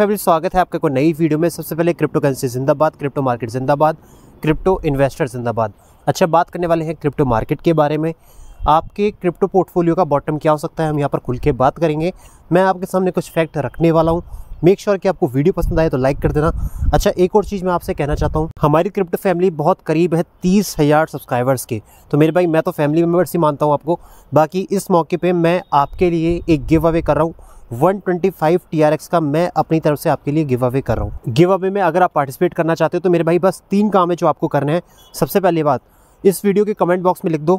family स्वागत है आपका कोई नई वीडियो में सबसे पहले क्रिप्टो करेंसी जिंदाबाद क्रिप्टो मार्केट जिंदाबाद क्रिप्टो इन्वेस्टर जिंदाबाद अच्छा बात करने वाले हैं क्रिप्टो मार्केट के बारे में आपके क्रिप्टो पोर्टफोलियो का बॉटम क्या हो सकता है हम यहाँ पर खुल के बात करेंगे मैं आपके सामने कुछ फैक्ट रखने वाला हूँ मेक श्योर sure कि आपको वीडियो पसंद आए तो लाइक कर देना अच्छा एक और चीज़ मैं आपसे कहना चाहता हूँ हमारी क्रिप्टो फैमिली बहुत करीब है तीस हज़ार सब्सक्राइबर्स के तो मेरे भाई मैं तो फैमिली मेम्बर्स ही मानता हूँ आपको बाकी इस मौके पर मैं आपके लिए एक गिव अवे कर रहा हूँ 125 TRX का मैं अपनी तरफ से आपके लिए गिव अवे कर रहा हूँ गिव अवे में अगर आप पार्टिसिपेट करना चाहते हो तो मेरे भाई बस तीन काम है जो आपको करने हैं सबसे पहली बात इस वीडियो के कमेंट बॉक्स में लिख दो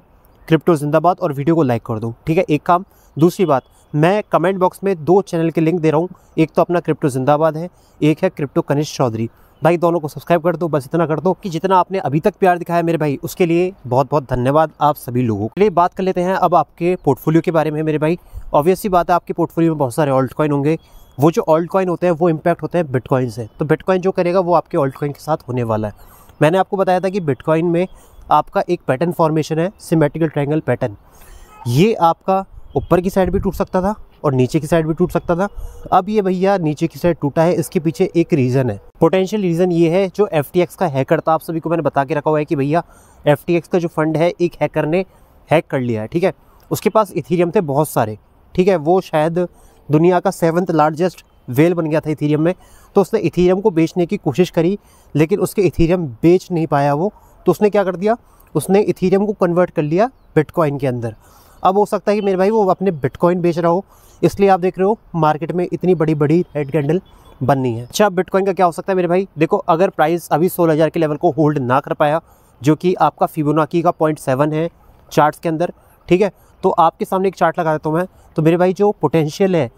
क्रिप्टो जिंदाबाद और वीडियो को लाइक कर दो ठीक है एक काम दूसरी बात मैं कमेंट बॉक्स में दो चैनल के लिंक दे रहा हूँ एक तो अपना क्रिप्टो जिंदाबाद है एक है क्रिप्टो कनिष्ठ चौधरी भाई दोनों को सब्सक्राइब कर दो बस इतना कर दो कि जितना आपने अभी तक प्यार दिखाया मेरे भाई उसके लिए बहुत बहुत धन्यवाद आप सभी लोगों के लिए बात कर लेते हैं अब आपके पोर्टफोलियो के बारे में मेरे भाई ऑब्वियसली बात है आपके पोर्टफोलियो में बहुत सारे ऑल्ट कॉइन होंगे वो जो ऑल्ट कॉइन होते हैं वो इम्पैक्ट होते हैं बिटकॉइन से तो बिटकॉइन जो करेगा वो आपके ऑल्ट कॉइन के साथ होने वाला है मैंने आपको बताया था कि बिटकॉइन में आपका एक पैटर्न फॉर्मेशन है सिमेट्रिकल ट्रैंगल पैटर्न ये आपका ऊपर की साइड भी टूट सकता था और नीचे की साइड भी टूट सकता था अब ये भैया नीचे की साइड टूटा है इसके पीछे एक रीज़न है पोटेंशियल रीज़न ये है जो एफ का हैकर था आप सभी को मैंने बता के रखा हुआ है कि भैया एफ का जो फंड है एक हैकर ने हैक कर लिया है ठीक है उसके पास इथीरियम थे बहुत सारे ठीक है वो शायद दुनिया का सेवन्थ लार्जेस्ट वेल बन गया था इथीरियम में तो उसने इथीरियम को बेचने की कोशिश करी लेकिन उसके इथीरियम बेच नहीं पाया वो तो उसने क्या कर दिया उसने इथीरियम को कन्वर्ट कर लिया बिटकॉइन के अंदर अब हो सकता है कि मेरे भाई वो अपने बिटकॉइन बेच रहा हो इसलिए आप देख रहे हो मार्केट में इतनी बड़ी बड़ी रेड कैंडल बननी है अच्छा बिटकॉइन का क्या हो सकता है मेरे भाई देखो अगर प्राइस अभी सोलह हज़ार के लेवल को होल्ड ना कर पाया जो कि आपका फिबोनाकी का पॉइंट सेवन है चार्ट्स के अंदर ठीक है तो आपके सामने एक चार्ट लगा देता हूँ मैं तो मेरे भाई जो पोटेंशियल है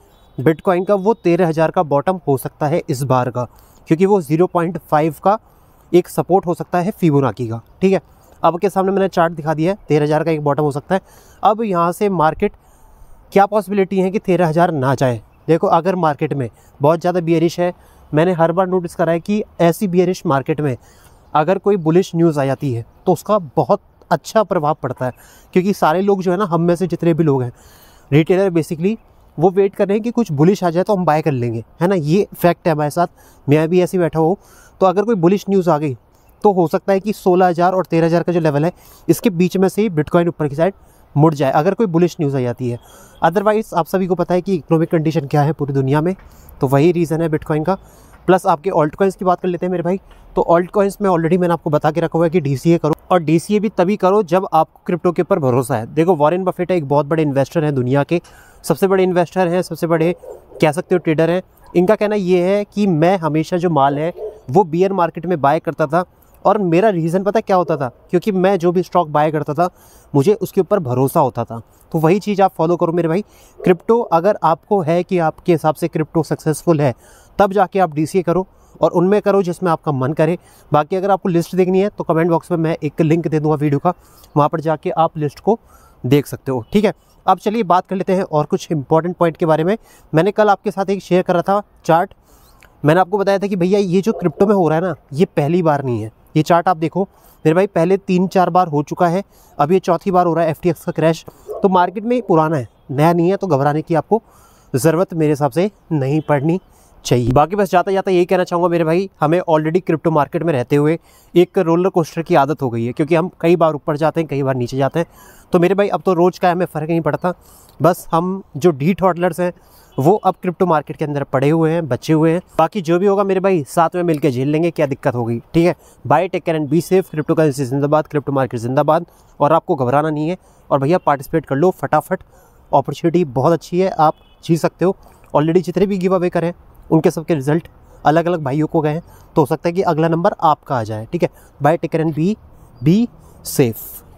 बिटकॉइन का वो तेरह हज़ार का बॉटम हो सकता है इस बार का क्योंकि वो ज़ीरो पॉइंट फाइव का एक सपोर्ट हो सकता है फिबोनाकी का ठीक है आपके सामने मैंने चार्ट दिखा दिया है तेरह हज़ार का एक बॉटम हो सकता है अब यहाँ से मार्केट क्या पॉसिबिलिटी है कि तेरह हज़ार ना जाए देखो अगर मार्केट में बहुत ज़्यादा बियरिश है मैंने हर बार नोटिस करा है कि ऐसी बियरिश मार्केट में अगर कोई बुलिश न्यूज़ आ जाती है तो उसका बहुत अच्छा प्रभाव पड़ता है क्योंकि सारे लोग जो है ना हम में से जितने भी लोग हैं रिटेलर बेसिकली वो वेट कर रहे हैं कि कुछ बुलिश आ जाए तो हम बाय कर लेंगे है ना ये फैक्ट है हमारे साथ मैं भी ऐसे बैठा हूँ तो अगर कोई बुलिश न्यूज़ आ गई तो हो सकता है कि 16000 और 13000 का जो लेवल है इसके बीच में से ही बिटकॉइन ऊपर की साइड मुड़ जाए अगर कोई बुलिश न्यूज़ आ जाती है अदरवाइज़ आप सभी को पता है कि इकोनॉमिक कंडीशन क्या है पूरी दुनिया में तो वही रीज़न है बिटकॉइन का प्लस आपके ऑल्ट कॉइन्स की बात कर लेते हैं मेरे भाई तो ऑल्ट कॉइन्स में ऑलरेडी मैंने आपको बता के रखा हुआ है कि डी करो और डी भी तभी करो जब आपको क्रिप्टो के ऊपर भरोसा है देखो वॉरेन बफेट एक बहुत बड़े इन्वेस्टर हैं दुनिया के सबसे बड़े इन्वेस्टर हैं सबसे बड़े कह सकते हो ट्रेडर हैं इनका कहना ये है कि मैं हमेशा जो माल है वो बियर मार्केट में बाय करता था और मेरा रीज़न पता क्या होता था क्योंकि मैं जो भी स्टॉक बाय करता था मुझे उसके ऊपर भरोसा होता था तो वही चीज़ आप फॉलो करो मेरे भाई क्रिप्टो अगर आपको है कि आपके हिसाब से क्रिप्टो सक्सेसफुल है तब जाके आप डी करो और उनमें करो जिसमें आपका मन करे बाकी अगर आपको लिस्ट देखनी है तो कमेंट बॉक्स में मैं एक लिंक दे दूंगा वीडियो का वहाँ पर जाके आप लिस्ट को देख सकते हो ठीक है अब चलिए बात कर लेते हैं और कुछ इंपॉर्टेंट पॉइंट के बारे में मैंने कल आपके साथ एक शेयर करा था चार्ट मैंने आपको बताया था कि भैया ये जो क्रिप्टो में हो रहा है ना ये पहली बार नहीं है ये चार्ट आप देखो मेरे भाई पहले तीन चार बार हो चुका है अब ये चौथी बार हो रहा है एफ का क्रैश तो मार्केट में पुराना है नया नहीं है तो घबराने की आपको ज़रूरत मेरे हिसाब से नहीं पड़नी चाहिए बाकी बस जाता जाता यही कहना चाहूँगा मेरे भाई हमें ऑलरेडी क्रिप्टो मार्केट में रहते हुए एक रोलर कोस्टर की आदत हो गई है क्योंकि हम कई बार ऊपर जाते हैं कई बार नीचे जाते हैं तो मेरे भाई अब तो रोज़ का हमें फ़र्क नहीं पड़ता बस हम जो डी टॉडलर्स हैं वो अब क्रिप्टो मार्केट के अंदर पड़े हुए हैं बचे हुए हैं बाकी जो भी होगा मेरे भाई साथ में मिलकर झेल लेंगे क्या दिक्कत होगी ठीक है bye take care and be safe crypto currency जिंदाबाद क्रिप्टो मार्केट जिंदाबाद और आपको घबराना नहीं है और भैया पार्टिसिपेट कर लो फटाफट अपॉर्चुनिटी बहुत अच्छी है आप जी सकते हो ऑलरेडी जितने भी गिव अवे करें उनके सबके रिजल्ट अलग अलग भाइयों को गए तो हो सकता है कि अगला नंबर आपका आ जाए ठीक है bye take care and be be safe